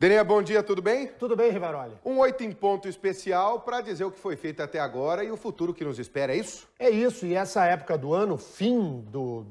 Deninha, bom dia, tudo bem? Tudo bem, Rivaroli. Um oito em ponto especial para dizer o que foi feito até agora e o futuro que nos espera, é isso? É isso, e essa época do ano, fim do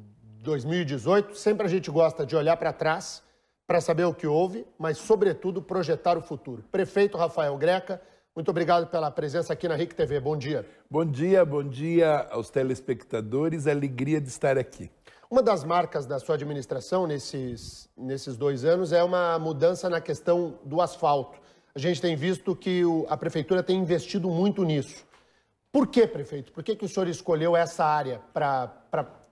2018, sempre a gente gosta de olhar para trás para saber o que houve, mas, sobretudo, projetar o futuro. Prefeito Rafael Greca, muito obrigado pela presença aqui na RIC TV. Bom dia. Bom dia, bom dia aos telespectadores. Alegria de estar aqui. Uma das marcas da sua administração nesses, nesses dois anos é uma mudança na questão do asfalto. A gente tem visto que o, a prefeitura tem investido muito nisso. Por que, prefeito? Por que, que o senhor escolheu essa área para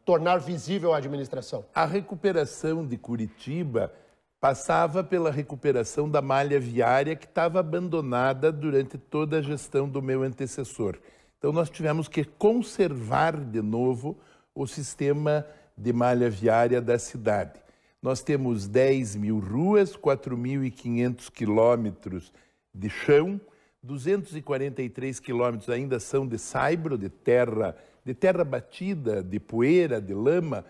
tornar visível a administração? A recuperação de Curitiba passava pela recuperação da malha viária que estava abandonada durante toda a gestão do meu antecessor. Então, nós tivemos que conservar de novo o sistema de malha viária da cidade. Nós temos 10 mil ruas, 4.500 quilômetros de chão, 243 quilômetros ainda são de saibro, de terra, de terra batida, de poeira, de lama,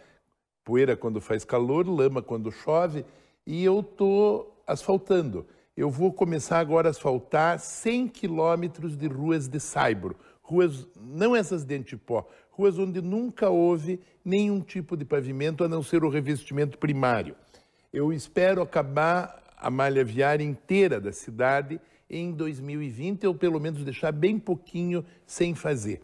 poeira quando faz calor, lama quando chove, e eu estou asfaltando. Eu vou começar agora a asfaltar 100 quilômetros de ruas de saibro, ruas, não essas dentes de pó, ruas onde nunca houve nenhum tipo de pavimento a não ser o revestimento primário. Eu espero acabar a malha viária inteira da cidade em 2020, ou pelo menos deixar bem pouquinho sem fazer.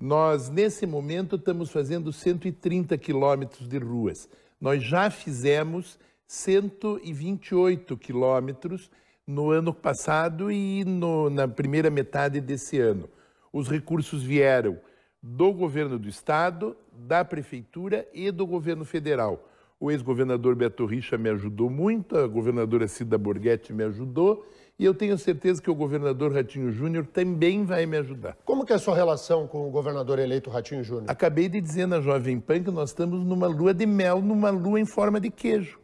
Nós, nesse momento, estamos fazendo 130 quilômetros de ruas. Nós já fizemos 128 quilômetros no ano passado e no, na primeira metade desse ano. Os recursos vieram do governo do estado, da prefeitura e do governo federal. O ex-governador Beto Richa me ajudou muito, a governadora Cida Borghetti me ajudou e eu tenho certeza que o governador Ratinho Júnior também vai me ajudar. Como que é a sua relação com o governador eleito Ratinho Júnior? Acabei de dizer na Jovem Pan que nós estamos numa lua de mel, numa lua em forma de queijo.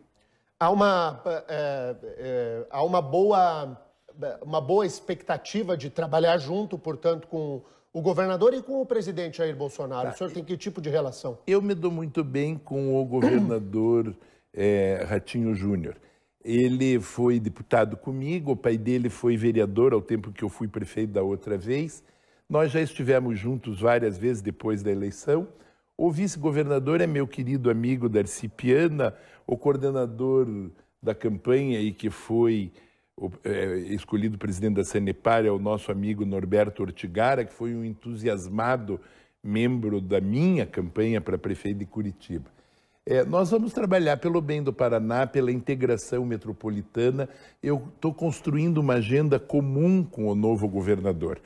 Há uma, é, é, há uma boa é, uma boa expectativa de trabalhar junto, portanto, com o governador e com o presidente Jair Bolsonaro? Tá. O senhor tem que tipo de relação? Eu me dou muito bem com o governador é, Ratinho Júnior. Ele foi deputado comigo, o pai dele foi vereador ao tempo que eu fui prefeito da outra vez. Nós já estivemos juntos várias vezes depois da eleição. O vice-governador é meu querido amigo Darcy Piana, o coordenador da campanha e que foi o, é, escolhido presidente da Senepar é o nosso amigo Norberto Ortigara, que foi um entusiasmado membro da minha campanha para prefeito de Curitiba. É, nós vamos trabalhar pelo bem do Paraná, pela integração metropolitana. Eu estou construindo uma agenda comum com o novo governador.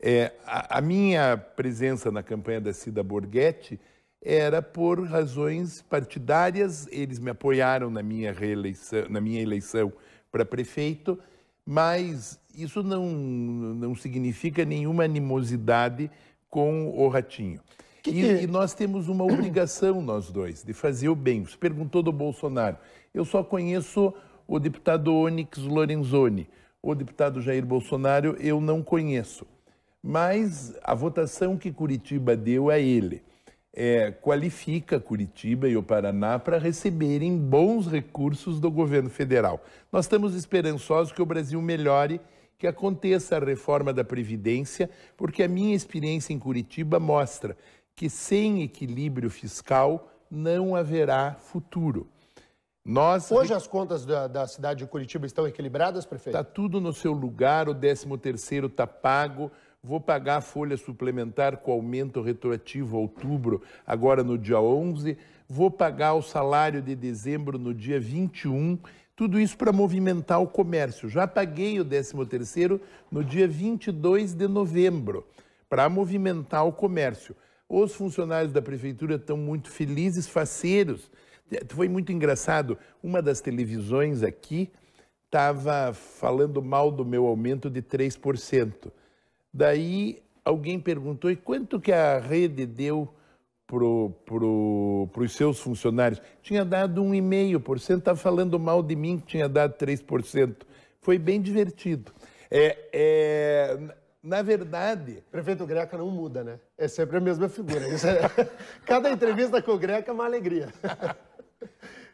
É, a, a, minha presença na campanha da Cida Borghetti era por razões partidárias. Eles me apoiaram na minha, reeleição, na minha eleição para prefeito, mas isso não, não significa nenhuma animosidade com o Ratinho. Que que... E, é? e, nós temos uma obrigação, nós dois, de fazer o bem. Você perguntou do Bolsonaro. Eu só conheço o deputado Onyx Lorenzoni. O deputado Jair Bolsonaro eu não conheço. Mas a votação que Curitiba deu a é ele, é, qualifica Curitiba e o Paraná para receberem bons recursos do governo federal. Nós estamos esperançosos que o Brasil melhore, que aconteça a reforma da Previdência, porque a minha experiência em Curitiba mostra que sem equilíbrio fiscal não haverá futuro. Nós... Hoje as contas da, da, cidade de Curitiba estão equilibradas, prefeito? Está tudo no seu lugar, o 13º está pago, Vou pagar a folha suplementar com aumento retroativo a outubro, agora no dia 11. Vou pagar o salário de dezembro no dia 21. Tudo isso para movimentar o comércio. Já paguei o 13º no dia 22 de novembro, para movimentar o comércio. Os funcionários da prefeitura estão muito felizes, faceiros. É, foi muito engraçado, uma das televisões aqui estava falando mal do meu aumento de 3%. Daí alguém perguntou, e quanto que a rede deu para pro, os seus funcionários? Tinha dado 1,5%, estava tá falando mal de mim que tinha dado 3%. Foi bem divertido. É, é, na verdade... Prefeito Greca não muda, né? É sempre a mesma figura. É... Cada entrevista com o Greca é uma alegria.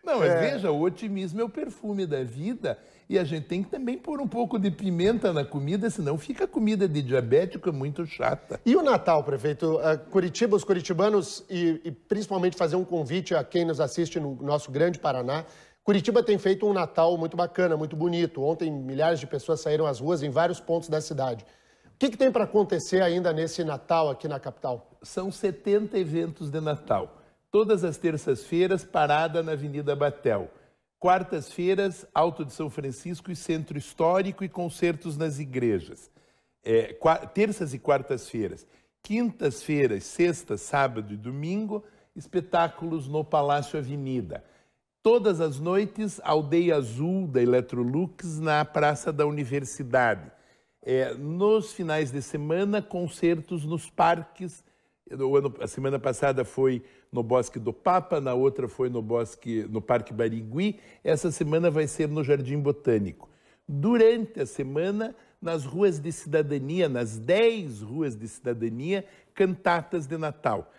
Não, mas é. veja, o otimismo é o perfume da vida e a gente tem que também pôr um pouco de pimenta na comida, senão fica comida de diabético muito chata. E o Natal, prefeito? Ah, Curitiba, os curitibanos, e, e principalmente fazer um convite a quem nos assiste no nosso grande Paraná, Curitiba tem feito um Natal muito bacana, muito bonito. Ontem, milhares de pessoas saíram às ruas em vários pontos da cidade. O que, que tem para acontecer ainda nesse Natal aqui na capital? São 70 eventos de Natal. Todas as terças-feiras, parada na Avenida Batel. Quartas-feiras, Alto de São Francisco e Centro Histórico e concertos nas igrejas. É, terças e quartas-feiras. Quintas-feiras, sexta, sábado e domingo, espetáculos no Palácio Avenida. Todas as noites, Aldeia Azul da Eletrolux na Praça da Universidade. É, nos finais de semana, concertos nos parques Ano, a semana passada foi no Bosque do Papa, na outra foi no Bosque, no Parque Barigui. Essa semana vai ser no Jardim Botânico. Durante a semana, nas ruas de cidadania, nas 10 ruas de cidadania, cantatas de Natal.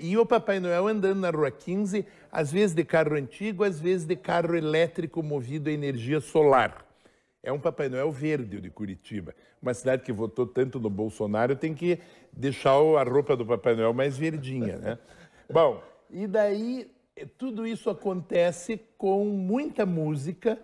e o Papai Noel andando na Rua 15, às vezes de carro antigo, às vezes de carro elétrico movido a energia solar é um Papai Noel verde de Curitiba. Uma cidade que votou tanto no Bolsonaro tem que deixar a roupa do Papai Noel mais verdinha, né? Bom, e daí eh, tudo isso acontece com muita música,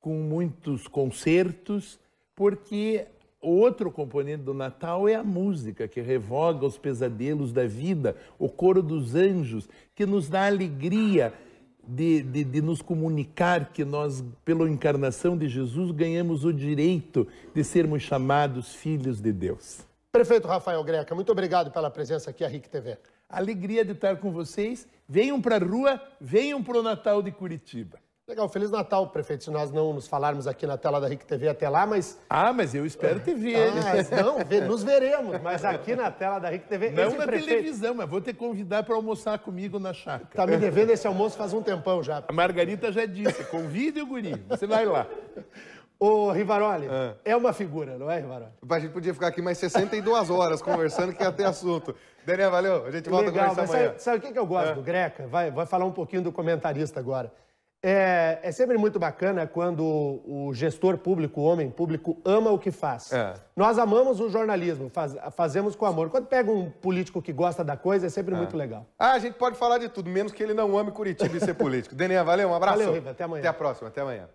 com muitos concertos, porque o outro componente do Natal é a música, que revoga os pesadelos da vida, o coro dos anjos, que nos dá alegria de, de, de, nos comunicar que nós, pela encarnação de Jesus, ganhamos o direito de sermos chamados filhos de Deus. Prefeito Rafael Greca, muito obrigado pela presença aqui à RIC TV. Alegria de estar com vocês. Venham para a rua, venham para o Natal de Curitiba. Legal, Feliz Natal, prefeito. Se nós não nos falarmos aqui na tela da RIC TV até lá, mas. Ah, mas eu espero te ver. Ah, não, nos veremos, mas aqui na tela da RIC TV. Não na prefeito... televisão, mas vou te convidar para almoçar comigo na chácara. Tá me devendo esse almoço faz um tempão já. A Margarita já disse: convide o guri, você vai lá. Ô, Rivaroli, ah. é uma figura, não é, Rivaroli? A gente podia ficar aqui mais 62 horas conversando, que ia ter assunto. Daniel, valeu. A gente volta Legal, a conversar amanhã. Sabe, sabe o que, que eu gosto ah. do Greca? Vai, vai falar um pouquinho do comentarista agora. É, é, sempre muito bacana quando o, gestor público, o homem público, ama o que faz. É. Nós amamos o jornalismo, faz, fazemos com amor. Quando pega um político que gosta da coisa, é sempre é. muito legal. Ah, a gente pode falar de tudo, menos que ele não ame Curitiba e ser político. Denia, valeu, um abraço. Valeu, Riva, até amanhã. Até a próxima, até amanhã.